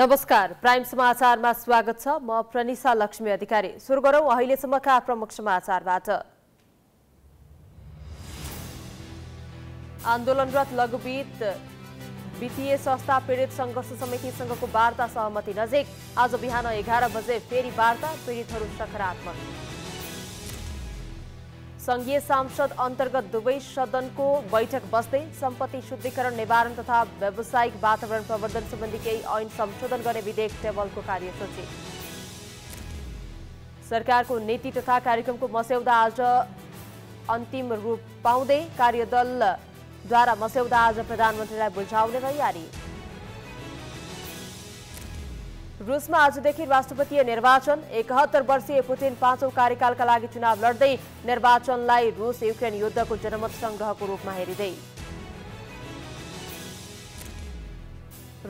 नमस्कार प्राइम समाचारमा स्वागत छ म प्रनिसा लक्ष्मी अधिकारी सुरु अहिले अहिलेसम्मका प्रमुख समाचारबाट आन्दोलनरत लघुवित वित्तीय संस्था पीडित संघर्ष समितिसँगको वार्ता सहमति नजिक आज बिहान एघार बजे फेरि वार्ता पीडितहरू सकारात्मक संघीय सांसद अन्तर्गत दुवै सदनको बैठक बस्दै सम्पत्ति शुद्धिकरण निवारण तथा व्यावसायिक वातावरण प्रवर्धन सम्बन्धी केही ऐन संशोधन गर्ने विधेयक टेबलको कार्यसूची सरकारको नीति तथा कार्यक्रमको मस्यौदा आज अन्तिम रूप पाउँदै कार्यदलद्वारा मस्यौदा आज प्रधानमन्त्रीलाई बुझाउने तयारी रुसमा आजदेखि राष्ट्रपति निर्वाचन एकहत्तर वर्षीय पुटिन पाँचौं कार्यकालका लागि चुनाव लड्दै निर्वाचनलाई रुस युक्रेन युद्धको जनमत संग्रहको रूपमा हेरिँदै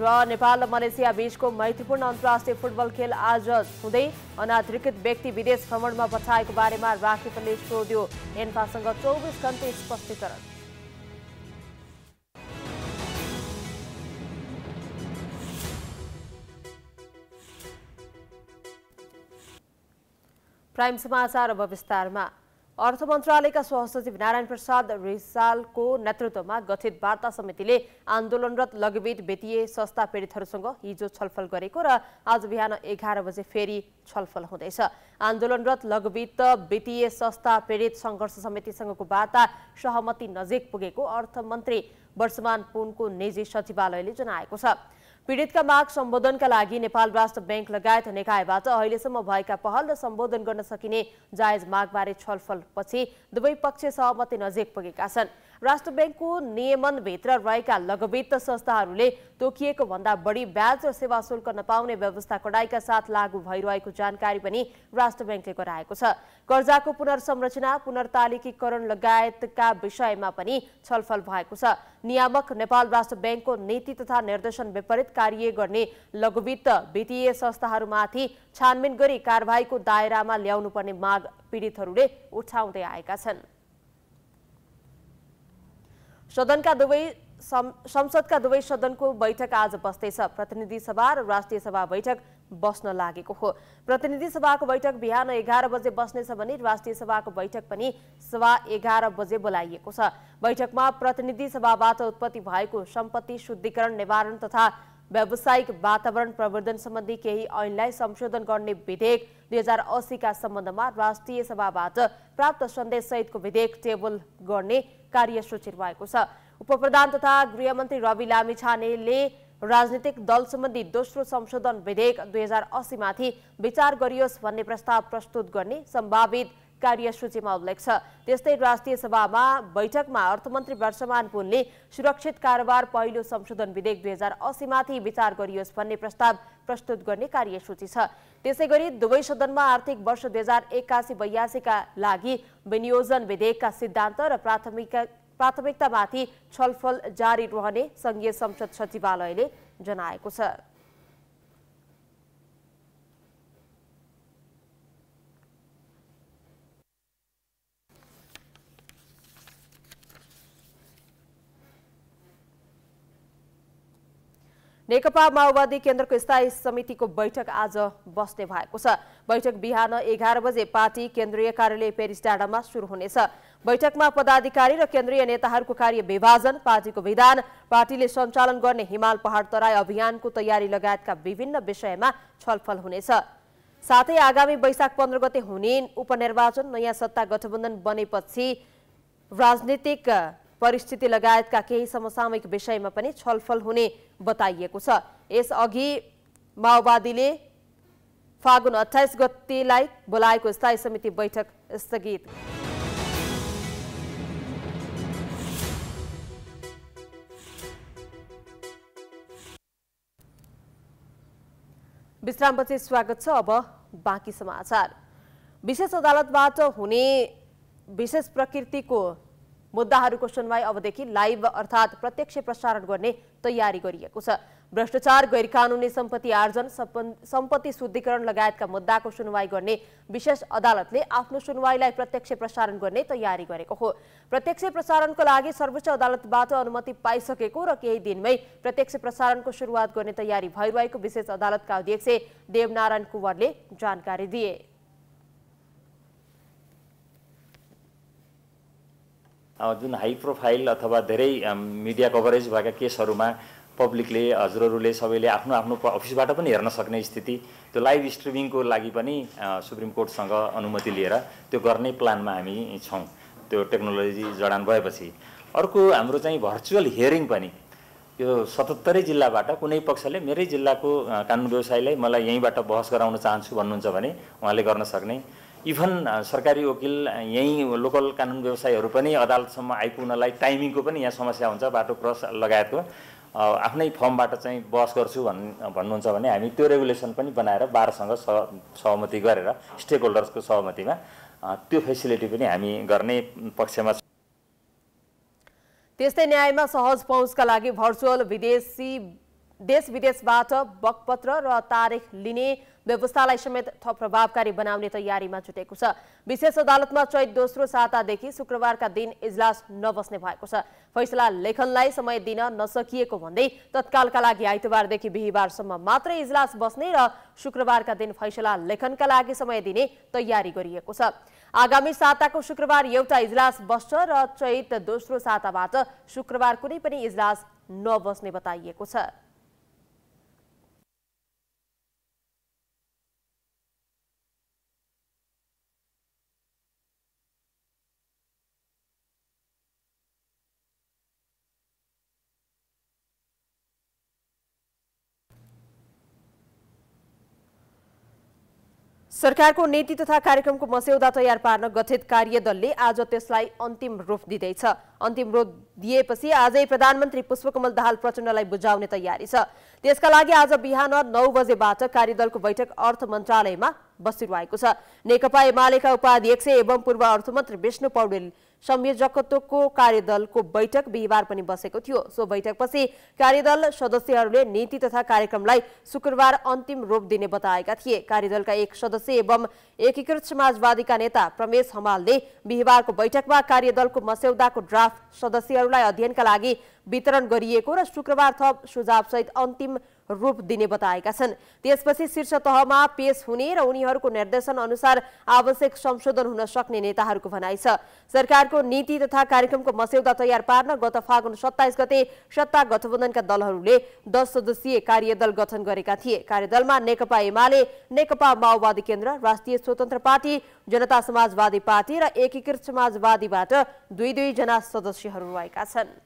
र नेपाल र मलेसिया बीचको मैत्रीपूर्ण अन्तर्राष्ट्रिय फुटबल खेल आज हुँदै अनाधिकृत व्यक्ति विदेश भ्रमणमा पठाएको बारेमा राखेपले सोध्यो एन्फासँग चौबिस घन्टे स्पष्टीकरण प्राइम समाचार अब विस्तारमा अर्थ मन्त्रालयका सहसचिव नारायण प्रसाद रिसालको नेतृत्वमा गठित वार्ता समितिले आन्दोलनरत लगबित वित्तीय संस्था पीडितहरूसँग हिजो छलफल गरेको र आज बिहान एघार बजे फेरि छलफल हुँदैछ आन्दोलनरत लगबित वित्तीय संस्था पीडित सङ्घर्ष समितिसँगको वार्ता सहमति नजिक पुगेको अर्थमन्त्री वर्षमान पुनको निजी सचिवालयले जनाएको छ पीडितका माग सम्बोधनका लागि नेपाल राष्ट्र ब्याङ्क लगायत निकायबाट अहिलेसम्म भएका पहल र सम्बोधन गर्न सकिने जायज मागबारे छलफलपछि दुवै पक्ष सहमति नजिक पुगेका छन् राष्ट्र ब्याङ्कको नियमनभित्र रहेका लघुवित्त संस्थाहरूले तोकिएको भन्दा बढी ब्याज र सेवा शुल्क नपाउने व्यवस्था कडाईका साथ लागू भइरहेको जानकारी पनि राष्ट्र ब्याङ्कले गराएको छ कर्जाको पुनर्संरचना पुनर्तालिकीकरण लगायतका विषयमा पनि छलफल भएको छ नियामक नेपाल राष्ट्र ब्याङ्कको नीति तथा निर्देशन विपरीत कार्य गर्ने लघुवित्त वित्तीय संस्थाहरूमाथि छानबिन गरी कारवाहीको दायरामा ल्याउनुपर्ने माग पीडितहरूले उठाउँदै आएका छन् सदनका दुवै संसदका दुवै सदनको बैठक आज बस्दैछ प्रतिनिधि सभा र राष्ट्रिय सभा बैठक बस्न लागेको हो प्रतिनिधि सभाको बैठक बिहान एघार बजे बस्नेछ भने राष्ट्रिय सभाको बैठक पनि सभा एघार बजे बोलाइएको छ बैठकमा प्रतिनिधि सभाबाट उत्पत्ति भएको सम्पत्ति शुद्धिकरण निवारण तथा व्यावसायिक वातावरण प्रवर्धन सम्बन्धी केही ऐनलाई संशोधन गर्ने विधेयक दुई हजार असीका सम्बन्धमा राष्ट्रिय सभाबाट प्राप्त सन्देश सहितको विधेयक टेबल गर्ने कार्य सूचित भएको छ उपप्रधान तथा गृहमन्त्री रवि लामिछानेले राजनीतिक दल सम्बन्धी दोस्रो संशोधन विधेयक दुई हजार अस्सीमाथि विचार गरियोस् भन्ने प्रस्ताव प्रस्तुत गर्ने सम्भावित कार्यसूचीमा उल्लेख छ त्यस्तै राष्ट्रिय सभामा बैठकमा अर्थमन्त्री वर्षमान पुनले सुरक्षित कारोबार पहिलो संशोधन विधेयक दुई हजार असीमाथि विचार गरियोस् भन्ने प्रस्ताव प्रस्तुत गर्ने कार्यसूची छ त्यसै गरी दुवै सदनमा आर्थिक वर्ष दुई हजार एक्कासी बयासीका लागि विनियोजन विधेयकका सिद्धान्त र प्राथमिक प्राथमिकतामाथि छलफल जारी रहने संघीय संसद सचिवालयले जनाएको छ नेकपा माओवादी केन्द्रको स्थायी समितिको बैठक आज बस्ने भएको छ बैठक बिहान एघार बजे पार्टी केन्द्रीय कार्यालय पेरिस डाँडामा सुरु हुनेछ बैठकमा पदाधिकारी र केन्द्रीय नेताहरूको कार्य विभाजन पार्टीको विधान पार्टीले सञ्चालन गर्ने हिमाल पहाड तराई अभियानको तयारी लगायतका विभिन्न विषयमा छलफल हुनेछ साथै आगामी वैशाख पन्ध्र गते हुने उपनिर्वाचन नयाँ सत्ता गठबन्धन बनेपछि राजनीतिक परिस्थिति लगायतका केही समसामयिक विषयमा पनि छलफल हुने बताइएको छ यसअघि माओवादीले फागुन अठाइस गतिलाई बोलाएको स्थायी समिति बैठक स्थगित विश्रामपछि स्वागत छ अब बाँकी समाचार विशेष अदालतबाट हुने विशेष प्रकृतिको मुद्दाहरूको सुनवाई अबदेखि लाइभ अर्थात् प्रत्यक्ष प्रसारण गर्ने तयारी गरिएको छ भ्रष्टाचार गैर कानुनी सम्पत्ति आर्जन सम्पत्ति शुद्धिकरण लगायतका मुद्दाको सुनवाई गर्ने विशेष अदालतले आफ्नो सुनवाईलाई प्रत्यक्ष प्रसारण गर्ने तयारी गरेको हो प्रत्यक्ष प्रसारणको लागि सर्वोच्च अदालतबाट अनुमति पाइसकेको र केही दिनमै प्रत्यक्ष प्रसारणको सुरुवात गर्ने तयारी भइरहेको विशेष अदालतका अध्यक्ष देवनारायण कुवरले जानकारी दिए जुन हाई प्रोफाइल अथवा धेरै मिडिया कभरेज भएका केसहरूमा पब्लिकले हजुरहरूले सबैले आफ्नो आफ्नो अफिसबाट पनि हेर्न सक्ने स्थिति त्यो लाइभ स्ट्रिमिङको लागि पनि सुप्रिम कोर्टसँग अनुमति लिएर त्यो गर्ने प्लानमा हामी छौँ त्यो टेक्नोलोजी जडान भएपछि अर्को हाम्रो चाहिँ भर्चुअल हियरिङ पनि यो सतहत्तरै जिल्लाबाट कुनै पक्षले मेरै जिल्लाको कानुन व्यवसायलाई मलाई यहीँबाट बहस गराउन चाहन्छु भन्नुहुन्छ भने उहाँले गर्न सक्ने इभन uh, सरकारी वकिल uh, यहीँ लोकल कानुन व्यवसायहरू पनि अदालतसम्म आइपुग्नलाई टाइमिङको पनि यहाँ समस्या हुन्छ बाटो क्रस लगायतको uh, आफ्नै फर्मबाट चाहिँ बस गर्छु भन् भन्नुहुन्छ भने हामी त्यो रेगुलेसन पनि बनाएर बाह्रसँग सहमति गरेर स्टेक होल्डर्सको सहमतिमा त्यो फेसिलिटी पनि हामी गर्ने पक्षमा छ त्यस्तै न्यायमा सहज पहुँचका लागि भर्चुअल विदेशी देश विदेशबाट बकपत्र र तारिख लिने व्यवस्थालाई समेत थप प्रभावकारी बनाउने तयारीमा जुटेको छ विशेष अदालतमा चैत दोस्रो सातादेखि शुक्रबारका दिन इजलास नबस्ने भएको छ फैसला लेखनलाई समय दिन नसकिएको भन्दै तत्कालका लागि आइतबारदेखि बिहिबारसम्म मात्रै इजलास बस्ने र शुक्रबारका दिन फैसला लेखनका लागि समय दिने तयारी गरिएको छ आगामी साताको शुक्रबार एउटा इजलास बस्छ र चैत दोस्रो साताबाट शुक्रबार कुनै पनि इजलास नबस्ने बताइएको छ सरकारको नीति तथा कार्यक्रमको मस्यौदा तयार पार्न गठित कार्यदलले आज त्यसलाई अन्तिम रूप दिँदैछ अन्तिम रूप दिएपछि आजै प्रधानमन्त्री पुष्पकमल दाहाल प्रचण्डलाई बुझाउने तयारी छ त्यसका लागि आज बिहान नौ बजेबाट कार्यदलको बैठक अर्थ मन्त्रालयमा बसिरहेको छ नेकपा एमालेका उपाध्यक्ष एवं पूर्व अर्थमन्त्री विष्णु पौडेल संयोजकत्वको कार्यदलको बैठक बिहिबार पनि बसेको थियो सो बैठकपछि कार्यदल सदस्यहरूले नीति तथा कार्यक्रमलाई शुक्रबार अन्तिम रूप दिने बताएका थिए कार्यदलका एक सदस्य एवं एकीकृत समाजवादीका नेता प्रमेश हमालले बिहिबारको बैठकमा कार्यदलको मस्यौदाको ड्राफ्ट सदस्यहरूलाई अध्ययनका लागि वितरण गरिएको र शुक्रबार थप सुझावसहित अन्तिम रूप दिने बताएका छन् त्यसपछि शीर्ष तहमा पेश हुने र उनीहरूको निर्देशन अनुसार आवश्यक संशोधन हुन सक्ने नेताहरूको भनाइ छ सरकारको नीति तथा कार्यक्रमको मस्यौदा तयार पार्न गत फागुन सत्ताइस गते सत्ता गठबन्धनका दलहरूले दस सदस्यीय कार्यदल गठन गरेका थिए कार्यदलमा नेकपा एमाले नेकपा माओवादी केन्द्र राष्ट्रिय स्वतन्त्र पार्टी जनता समाजवादी पार्टी र एकीकृत समाजवादीबाट दुई दुईजना सदस्यहरू रहेका छन्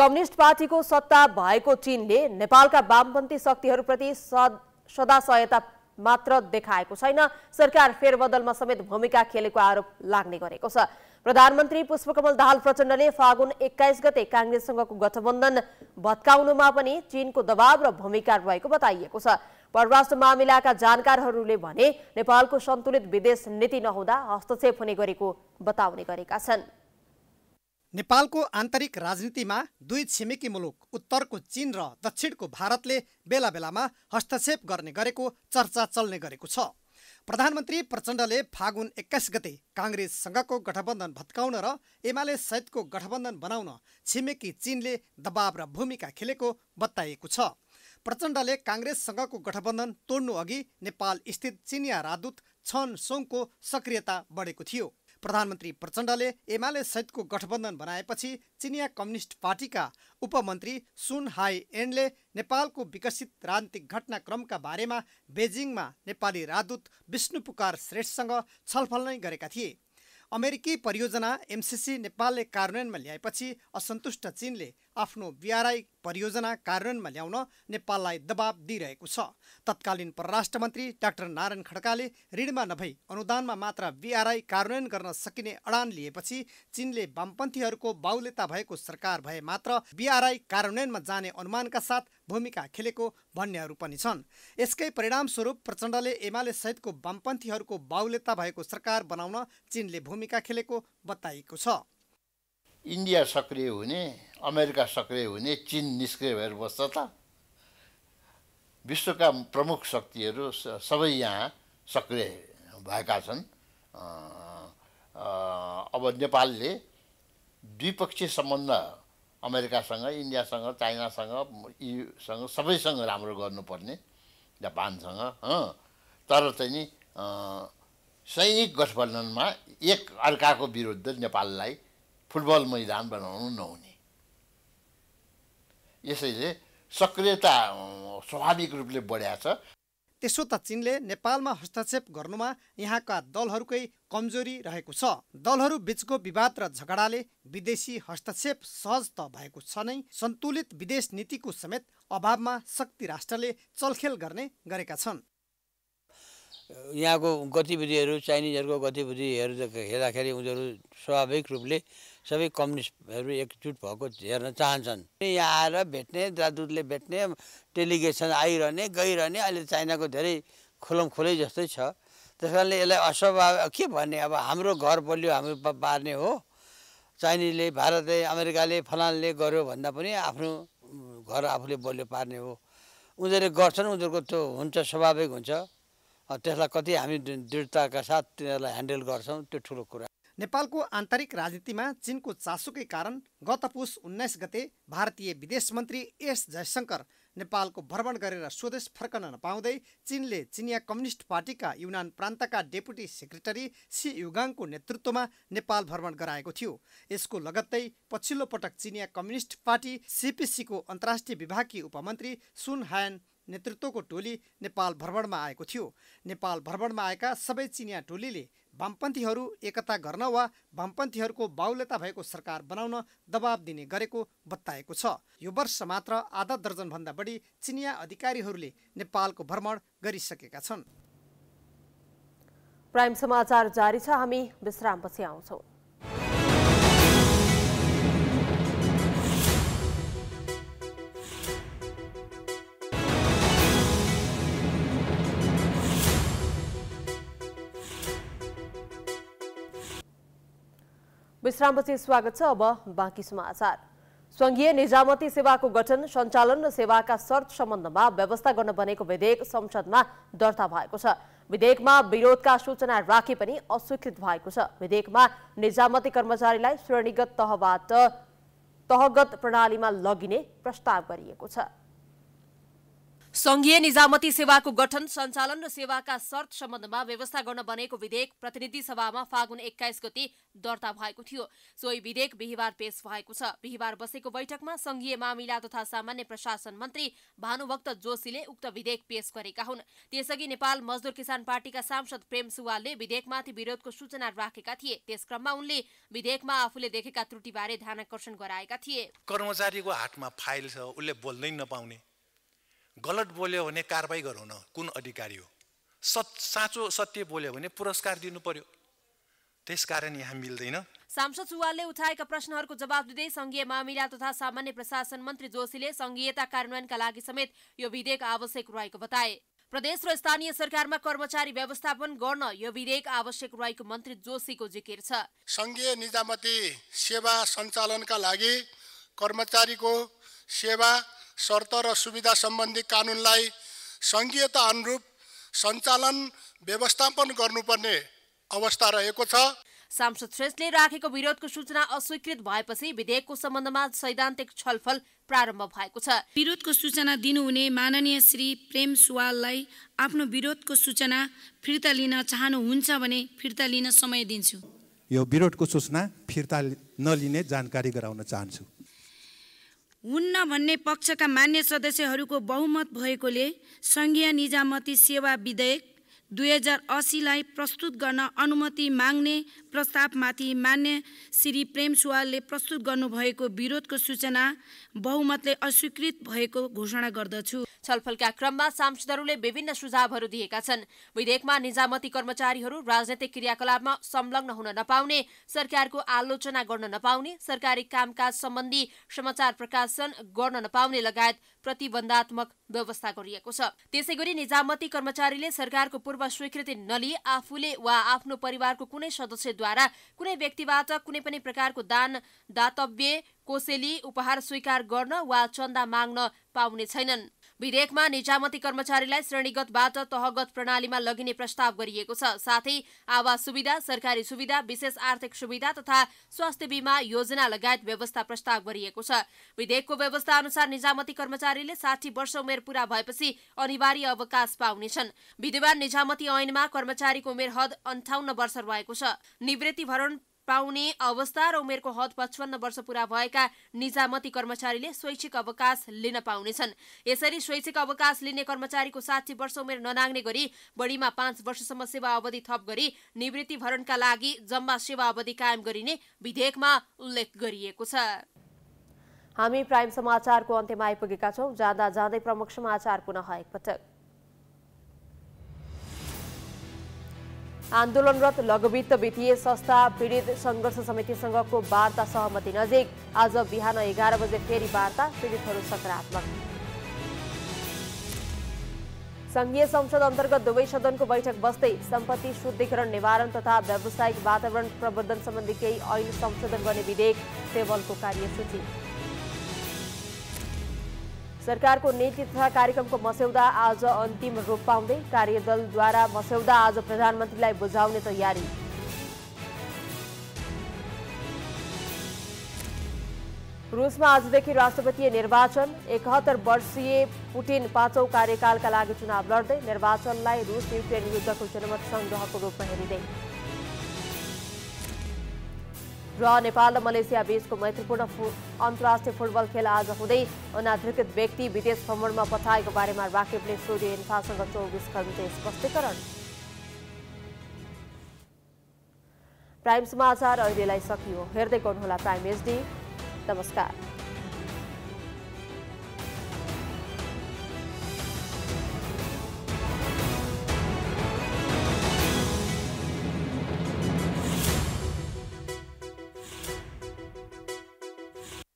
कम्युनिस्ट पार्टीको सत्ता भएको चीनले नेपालका वामपन्थी शक्तिहरूप्रति सदा सहायता मात्र देखाएको छैन सरकार फेरबदलमा समेत भूमिका खेलेको आरोप लाग्ने गरेको छ प्रधानमन्त्री पुष्पकमल दाहाल प्रचण्डले फागुन एक्काइस गते काङ्ग्रेससँगको गठबन्धन भत्काउनुमा पनि चीनको दबाव र भूमिका रहेको बताइएको छ परराष्ट्र मामिलाका जानकारहरूले भने नेपालको सन्तुलित विदेश नीति नहुँदा हस्तक्षेप हुने गरेको बताउने गरेका छन् नेपालको आन्तरिक राजनीतिमा दुई छिमेकी मुलुक उत्तरको चीन र दक्षिणको भारतले बेला बेलामा हस्तक्षेप गर्ने गरेको चर्चा चल्ने गरेको छ प्रधानमन्त्री प्रचण्डले फागुन एक्काइस गते काङ्ग्रेससँगको गठबन्धन भत्काउन र एमाले सहितको गठबन्धन बनाउन छिमेकी चीनले दबाव र भूमिका खेलेको बताइएको छ प्रचण्डले काङ्ग्रेससँगको गठबन्धन तोड्नु अघि नेपाल स्थित चिनिया राजदूत छन सोङको सक्रियता बढेको थियो प्रधानमन्त्री प्रचण्डले एमाले सहितको गठबन्धन बनाएपछि चिनिया कम्युनिस्ट पार्टीका उपमन्त्री सुन हाई एनले नेपालको विकसित राजनीतिक घटनाक्रमका बारेमा बेजिङमा नेपाली राजदूत विष्णु पुकार श्रेष्ठसँग छलफल नै गरेका थिए अमेरिकी परियोजना एमसिसी नेपालले कार्यान्वयनमा ल्याएपछि असन्तुष्ट चिनले आफ्नो बिआरआई परियोजना कार्यान्वयनमा ल्याउन नेपाललाई दबाब दिइरहेको छ तत्कालीन परराष्ट्र मन्त्री डाक्टर नारायण खड्काले ऋणमा नभई अनुदानमा मात्र बिआरआई कार्यान्वयन गर्न सकिने अडान लिएपछि चीनले वामपन्थीहरूको बाहुल्यता भएको सरकार भए मात्र बिआरआई कार्यान्वयनमा जाने अनुमानका साथ भूमिका खेलेको भन्नेहरू पनि छन् यसकै परिणामस्वरूप प्रचण्डले एमाले सहितको वामपन्थीहरूको बाहुल्यता भएको सरकार बनाउन चीनले भूमिका खेलेको बताइएको छ इन्डिया सक्रिय हुने अमेरिका सक्रिय हुने चिन निष्क्रिय भएर बस्छ त विश्वका प्रमुख शक्तिहरू सबै यहाँ सक्रिय भएका छन् अब नेपालले द्विपक्षीय सम्बन्ध अमेरिकासँग इन्डियासँग चाइनासँग युसँग सबैसँग राम्रो गर्नुपर्ने जापानसँग तर चाहिँ नि सैनिक गठबन्धनमा एक अर्काको विरुद्ध नेपाललाई फुटबल मैदान बनाउनु नहुने यसैले सक्रियता स्वाभाविक रूपले बढ्याएको छ त्यसो त चिनले नेपालमा हस्तक्षेप गर्नुमा यहाँका दलहरूकै कमजोरी रहेको छ दलहरू बीचको विवाद र झगडाले विदेशी हस्तक्षेप सहज त भएको छ नै सन्तुलित विदेश नीतिको समेत अभावमा शक्ति राष्ट्रले चलखेल गर्ने गरेका छन् यहाँको गतिविधिहरू चाइनिजहरूको गतिविधिहरू हेर्दाखेरि उनीहरू स्वाभाविक रूपले सबै कम्युनिस्टहरू एकजुट भएको हेर्न चाहन्छन् यहाँ आएर भेट्ने राजदूतले भेट्ने डेलिगेसन आइरहने गइरहने अहिले चाइनाको धेरै खुलम खुलै जस्तै छ त्यस कारणले यसलाई अस्वभाव के भन्ने अब हाम्रो घर बलियो हाम्रो पार्ने हो चाइनिजले भारतले अमेरिकाले फलानले गर्यो भन्दा पनि आफ्नो घर आफूले बलियो पार्ने हो उनीहरूले गर्छन् उनीहरूको त्यो हुन्छ स्वाभाविक हुन्छ त्यसलाई कति हामी दृढताका साथ तिनीहरूलाई ह्यान्डल गर्छौँ त्यो ठुलो कुरा नेपालको आन्तरिक राजनीतिमा चिनको चासोकै कारण गत पुस उन्नाइस गते भारतीय विदेश मन्त्री एस जयशङ्कर नेपालको भ्रमण गरेर स्वदेश फर्कन नपाउँदै चिनले चिनिया कम्युनिस्ट पार्टीका युनान प्रान्तका डेपुटी सेक्रेटरी सी युगाङको नेतृत्वमा नेपाल भ्रमण गराएको थियो यसको लगत्तै पछिल्लो पटक चिनिया कम्युनिस्ट पार्टी सिपिसीको अन्तर्राष्ट्रिय विभागकी उपमन्त्री सुन हायन नेतृत्वको टोली नेपाल भ्रमणमा आएको थियो नेपाल भ्रमणमा आएका सबै चिनिया टोलीले वामपन्थीहरू एकता गर्न वा वामपन्थीहरूको बाहुल्यता भएको सरकार बनाउन दबाब दिने गरेको बताएको छ यो वर्ष मात्र आधा दर्जनभन्दा बढी चिनिया अधिकारीहरूले नेपालको भ्रमण गरिसकेका छन् प्राइम समाचार जारी छ हामी विश्रामपछि आउँछौँ विश्रामपछि स्वागत छ अब बाँकी समाचार संघीय निजामती सेवाको गठन सञ्चालन र सेवाका शर्त सम्बन्धमा व्यवस्था गर्न बनेको विधेयक संसदमा दर्ता भएको छ विधेयकमा विरोधका सूचना राखे पनि अस्वीकृत भएको छ विधेयकमा निजामती कर्मचारीलाई श्रेणीगत तहबाट तहगत प्रणालीमा लगिने प्रस्ताव गरिएको छ संघीय निजामती सेवाको गठन सञ्चालन र सेवाका शर्त सम्बन्धमा व्यवस्था गर्न बनेको विधेयक प्रतिनिधि सभामा फागुन एक्काइस गति दर्ता भएको थियो सोही विधेयक बिहिबार पेश भएको छ बिहिबार बसेको बैठकमा संघीय मामिला तथा सामान्य प्रशासन मन्त्री भानुभक्त जोशीले उक्त विधेयक पेश गरेका हुन् त्यसअघि नेपाल मजदुर किसान पार्टीका सांसद प्रेम सुवालले विधेयकमाथि विरोधको सूचना राखेका थिए त्यसक्रममा उनले विधेयकमा आफूले देखेका त्रुटिबारे ध्यान आकर्षण गराएका थिए कर्मचारीको हातमा फाइल छ उसले बोल्नै नपाउने गलत बोल्यो भने कारवाही गराउन कुन अधिकारी हो सत् साँचो सत्य बोल्यो भने पुरस्कार दिनु पर्यो त्यसकारण यहाँ मिल्दैन सांसद सुवालले उठाएका प्रश्नहरूको जवाब दिँदै संघीय मामिला तथा सामान्य प्रशासन मन्त्री जोशीले संघीयता कार्यान्वयनका लागि समेत यो विधेयक आवश्यक रहेको बताए प्रदेश र स्थानीय सरकारमा कर्मचारी व्यवस्थापन गर्न यो विधेयक आवश्यक रहेको मन्त्री जोशीको जिकिर छ संघीय निजामती सेवा सञ्चालनका लागि कर्मचारीको सेवा शर्त र सुविधा सम्बन्धी कानुनलाई सङ्घीयता अनुरूप सञ्चालन व्यवस्थापन गर्नुपर्ने अवस्था रहेको छ सांसद श्रेष्ठले राखेको विरोधको सूचना अस्वीकृत भएपछि विधेयकको सम्बन्धमा सैद्धान्तिक छलफल प्रारम्भ भएको छ विरोधको सूचना दिनुहुने माननीय श्री प्रेम सुवाललाई आफ्नो विरोधको सूचना फिर्ता लिन चाहनुहुन्छ भने फिर्ता लिन समय दिन्छु यो विरोधको सूचना फिर्ता नलिने जानकारी गराउन चाहन्छु हुन्न भन्ने पक्षका मान्य सदस्यहरूको बहुमत भएकोले सङ्घीय निजामती सेवा विधेयक दुई हजार असीलाई प्रस्तुत गर्न अनुमति माग्ने प्रस्तावमाथि मान्य श्री प्रेम सुवालले प्रस्तुत गर्नुभएको विरोधको सूचना बहुमतले अस्वीकृत भएको घोषणा गर्दछु छलफलका क्रममा सांसदहरूले विभिन्न सुझावहरू दिएका छन् विधेयकमा निजामती कर्मचारीहरू राजनैतिक क्रियाकलापमा संलग्न हुन नपाउने सरकारको आलोचना गर्न नपाउने सरकारी कामकाज सम्बन्धी समाचार प्रकाशन गर्न नपाउने लगायत प्रतिबन्धात्मक व्यवस्था गरिएको छ त्यसै गरी निजामती कर्मचारीले सरकारको पूर्व स्वीकृति नलिई आफूले वा आफ्नो परिवारको कुनै सदस्यद्वारा कुनै व्यक्तिबाट कुनै पनि प्रकारको दान दातव्य कोसेली उपहार स्वीकार गर्न वा चन्दा माग्न पाउने छैनन् विधेयकमा निजामती कर्मचारीलाई श्रेणीगतबाट तहगत प्रणालीमा लगिने प्रस्ताव गरिएको छ साथै आवास सुविधा सरकारी सुविधा विशेष आर्थिक सुविधा तथा स्वास्थ्य बीमा योजना लगायत व्यवस्था प्रस्ताव गरिएको छ विधेयकको व्यवस्था अनुसार निजामती कर्मचारीले साठी वर्ष उमेर पूरा भएपछि अनिवार्य अवकाश पाउनेछन् विद्यमान निजामती ऐनमा कर्मचारीको उमेर हद अन्ठाउन्न वर्ष रहेको छ निवृत्ति भरण पाउने अवस्था र उमेरको हद पचपन्न वर्ष पूरा भएका निजामती कर्मचारीले स्वैच्छिक अवकाश लिन पाउनेछन् यसरी स्वैच्छिक अवकाश लिने कर्मचारीको साठी वर्ष उमेर ननाग्ने गरी बढीमा पाँच वर्षसम्म सेवा अवधि थप गरी निवृत्ति भरणका लागि जम्मा सेवा अवधि कायम गरिने विधेयकमा उल्लेख गरिएको छ हामी प्राइम समाचारको अन्त्यमा आइपुगेका छौँ जाँदा जाँदै प्रमुख समाचार पुनः एकपटक आन्दोलनरत लघुवित्त वित्तीय संस्था पीडित सङ्घर्ष समितिसँगको वार्ता सहमति नजिक आज बिहान एघार बजे फेरि वार्ता पीडितहरू सकारात्मक संघीय संसद अन्तर्गत दुवै सदनको बैठक बस्दै सम्पत्ति शुद्धिकरण निवारण तथा व्यावसायिक वातावरण प्रवर्धन सम्बन्धी केही ऐन संशोधन गर्ने विधेयक टेबलको कार्यसूची सरकारको नीति तथा कार्यक्रमको मस्यौदा आज अन्तिम रूप पाउँदै कार्यदलद्वारा मस्यौदा आज प्रधानमन्त्रीलाई बुझाउने तयारी रुसमा आजदेखि राष्ट्रपति निर्वाचन एकहत्तर वर्षीय पुटिन पाँचौ कार्यकालका लागि चुनाव लड्दै निर्वाचनलाई रुस युक्रेन युद्धको जनमत संग्रहको रूपमा हेरिँदै र नेपाल र मलेसिया बीचको मैत्रीपूर्ण अन्तर्राष्ट्रिय फुटबल खेल आज हुँदै अनाधिकृत व्यक्ति विदेश भ्रमणमा पठाएको बारेमा राकेबले सोधे इन्फासँग चौबिस घन्टे स्पष्टीकरण प्राइम समाचार अहिलेलाई सकियो हेर्दै गर्नुहोला प्राइम एचडी नमस्कार